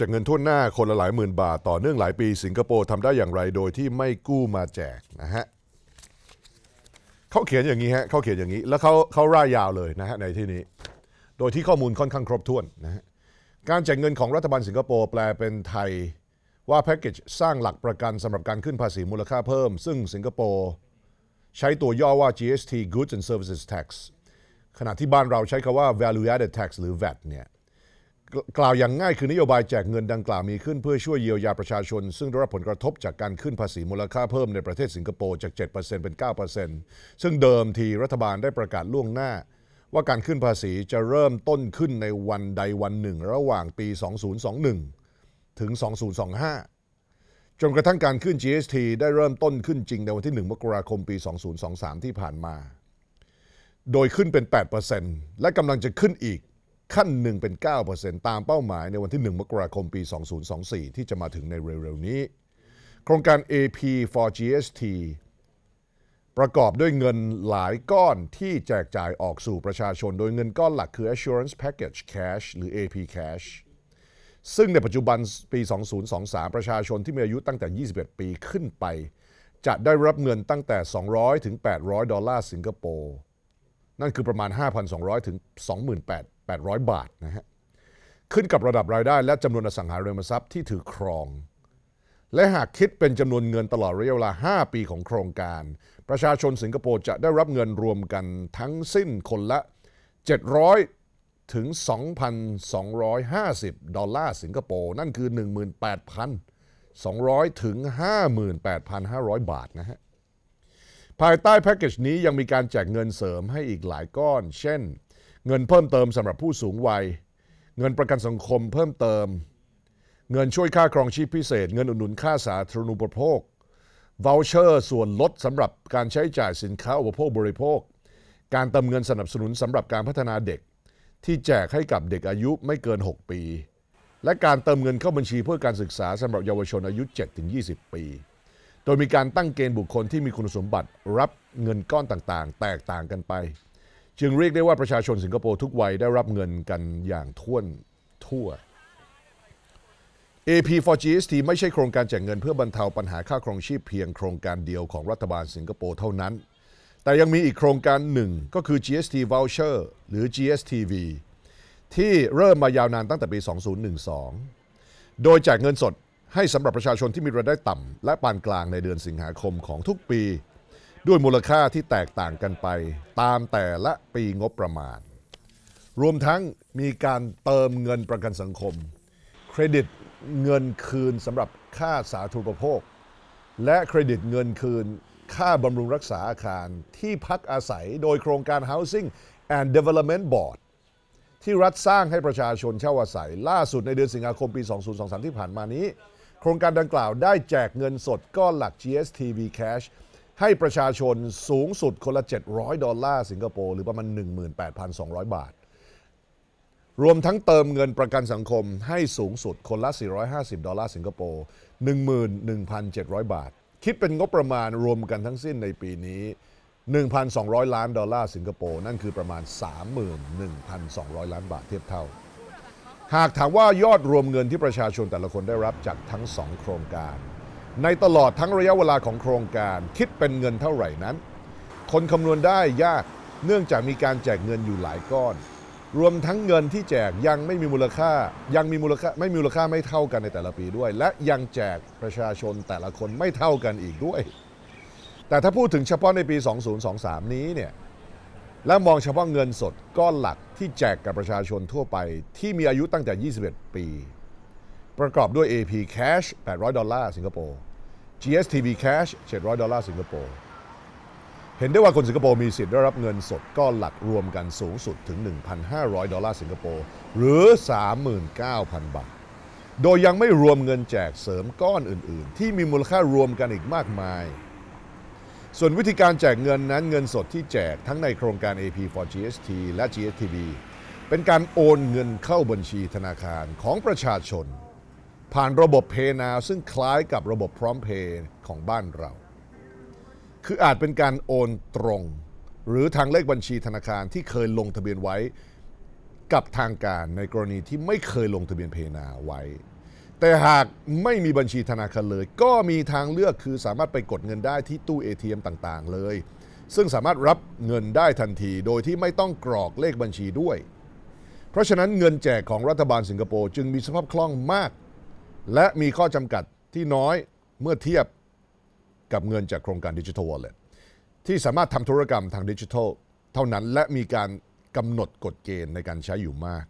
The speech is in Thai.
จากเงินทุนหน้าคนละหลายหมื่นบาทต่อเนื่องหลายปีสิงคโปร์ทำได้อย่างไร โดยที่ไม่กู้มาแจกนะฮะเขาเขียนอย่างนี้ฮะเขาเขียนอย่างนี้แล้วเขาเขาร่ายยาวเลยนะฮะในที่นี้ โดยที่ข้อมูลค่อนข้างครบถ้วนนะฮะการแจกเงินของรัฐบาลสิงคโปร์แปลเป็นไทย ว่าแพ็กเกจสร้างหลักประกันสำหรับการขึ้นภาษีมูลค่าเพิ่ม ซึ่งสิงคโปร์ใช้ตัวย่อว่า GST Goods and Services Tax ขณะที่บ้านเราใช้คาว่า Value Added Tax หรือ VAT เนี่ยกล่าวอย่างง่ายคือนโยบายแจกเงินดังกล่าวมีขึ้นเพื่อช่วยเยียวยาประชาชน ซึ่งได้รับผลกระทบจากการขึ้นภาษีมูลค่าเพิ่มในประเทศสิงคโปร์จาก 7%เป็น 9%ซึ่งเดิมทีรัฐบาลได้ประกาศล่วงหน้า ว่าการขึ้นภาษีจะเริ่มต้นขึ้นในวันใดวันหนึ่ง ระหว่างปี 2021 ถึง 2025 จนกระทั่งการขึ้น GST ได้เริ่มต้นขึ้นจริงในวันที่ 1 มกราคมปี 2023 ที่ผ่านมา โดยขึ้นเป็น8%และกำลังจะขึ้นอีกขั้นหนึ่งเป็น9%ตามเป้าหมายในวันที่ 1 มกราคมปี 2024 ที่จะมาถึงในเร็ว ๆ นี้ โครงการ AP for GST ประกอบด้วยเงินหลายก้อนที่แจกจ่ายออกสู่ประชาชนโดยเงินก้อนหลักคือ Assurance Package Cash หรือ AP Cash ซึ่งในปัจจุบันปี 2023 ประชาชนที่มีอายุตั้งแต่ 21 ปีขึ้นไป จะได้รับเงินตั้งแต่ 200 ถึง 800 ดอลลาร์สิงคโปร์นั่นคือประมาณ 5,200ถึง800 บาทนะฮะ ขึ้นกับระดับรายได้และจำนวนอสังหาริมทรัพย์ที่ถือครอง และหากคิดเป็นจำนวนเงินตลอดระยะเวลา 5 ปีของโครงการ ประชาชนสิงคโปร์จะได้รับเงินรวมกันทั้งสิ้นคนละ 700 ถึง 2,250 ดอลลาร์สิงคโปร์ นั่นคือ 18,200 ถึง 58,500 บาทนะฮะ ภายใต้แพ็กเกจนี้ยังมีการแจกเงินเสริมให้อีกหลายก้อน เช่นเงินเพิ่มเติมสำหรับผู้สูงวัย เงินประกันสังคมเพิ่มเติม เงินช่วยค่าครองชีพพิเศษ เงินอุดหนุนค่าสาธารณูปโภค v o u c h e r ส่วนลดสำหรับการใช้จ่ายสินค้าอุปโภคบริโภค การเติมเงินสนับสนุนสำหรับการพัฒนาเด็ก ที่แจกให้กับเด็กอายุไม่เกิน 6 ปี และการเติมเงินเข้าบัญชีเพื่อการศึกษาสำหรับเยาวชนอายุ 7-20 ปี โดยมีการตั้งเกณฑ์บุคคลที่มีคุณสมบัติรับเงินก้อนต่างๆ แตกต่างกันไปจึงเรียกได้ว่าประชาชนสิงคโปร์ทุกวัย ได้รับเงินกันอย่างท่วนทั่ว AP for GST ไม่ใช่โครงการแจกเงินเพื่อบรรเทาปัญหาค่าครองชีพเพียงโครงการเดียวของรัฐบาลสิงคโปร์เท่านั้น แต่ยังมีอีกโครงการหนึ่งก็คือ GST voucher หรือ GSTV ที่เริ่มมายาวนานตั้งแต่ปี 2012 โดยแจกเงินสดให้สำหรับประชาชนที่มีรายได้ต่ำและปานกลางในเดือนสิงหาคมของทุกปีด้วยมูลค่าที่แตกต่างกันไป ตามแต่ละปีงบประมาณ รวมทั้งมีการเติมเงินประกันสังคม เครดิตเงินคืนสำหรับค่าสาธารณภค และเครดิตเงินคืนค่าบำรุงรักษาอาคารที่พักอาศัยโดยโครงการ Housing and Development Board ที่รัฐสร้างให้ประชาชนเช่าอาศัย ล่าสุดในเดือนสิงหาคมปี 2023 ที่ผ่านมานี้ โครงการดังกล่าวได้แจกเงินสดก้อนหลัก GSTV Cash ให้ประชาชนสูงสุด คนละ 700ดอลลาร์สิงคโปร์ หรือประมาณ 18,200 บาท รวมทั้งเติมเงินประกันสังคม ให้สูงสุด คนละ 450 ดอลลาร์สิงคโปร์ 11,700 บาท คิดเป็นงบประมาณรวมกันทั้งสิ้นในปีนี้ 1,200 ล้านดอลลาร์สิงคโปร์นั่นคือประมาณ 31,200 ล้านบาทเทียบเท่า หากถามว่ายอดรวมเงินที่ประชาชนแต่ละคนได้รับจากทั้งสองโครงการในตลอดทั้งระยะเวลาของโครงการคิดเป็นเงินเท่าไหร่นั้น คนคำนวณได้ยากเนื่องจากมีการแจกเงินอยู่หลายก้อน รวมทั้งเงินที่แจกยังไม่มีมูลค่ายังมีมูลค่าไม่มีมูลค่าไม่เท่ากันในแต่ละปีด้วย และยังแจกประชาชนแต่ละคนไม่เท่ากันอีกด้วย แต่ถ้าพูดถึงเฉพาะในปี 2023 นี้เนี่ยและมองเฉพาะเงินสดก้อนหลักที่แจกกับประชาชนทั่วไป ที่มีอายุตั้งแต่ 21 ปี ประกอบด้วย AP Cash 800 ดอลลาร์สิงคโปร์ g s t v Cash 700 ดอลลาร์สิงคโปร์ เห็นได้ว่าคนสิงคโปร์มีสิทธิ์ได้รับเงินสดก้อนหลักรวมกันสูงสุดถึง 1,500 ดอลลาร์สิงคโปร์หรือ 39,000 บาท โดยยังไม่รวมเงินแจกเสริมก้อนอื่นๆ ที่มีมูลค่ารวมกันอีกมากมาย ส่วนวิธีการแจกเงินนั้นเงินสดที่แจกทั้งในโครงการ AP for GST และ GSTB เป็นการโอนเงินเข้าบัญชีธนาคารของประชาชนผ่านระบบเพนาซึ่งคล้ายกับระบบพร้อมเพย์ของบ้านเรา คืออาจเป็นการโอนตรง หรือทางเลขบัญชีธนาคารที่เคยลงทะเบียนไว้กับทางการในกรณีที่ไม่เคยลงทะเบียนเพนาไว้ แต่หากไม่มีบัญชีธนาคารเลย ก็มีทางเลือกคือสามารถไปกดเงินได้ที่ตู้ ATM ต่างๆเลย ซึ่งสามารถรับเงินได้ทันทีโดยที่ไม่ต้องกรอกเลขบัญชีด้วย เพราะฉะนั้นเงินแจกของรัฐบาลสิงคโปร์จึงมีสภาพคล่องมากและมีข้อจำกัดที่น้อยเมื่อเทียบกับเงินจากโครงการดิจิทัลวอลเล็ตที่สามารถทำธุรกรรมทางดิจิทัลเท่านั้นและมีการกำหนดกฎเกณฑ์ในการใช้อยู่มาก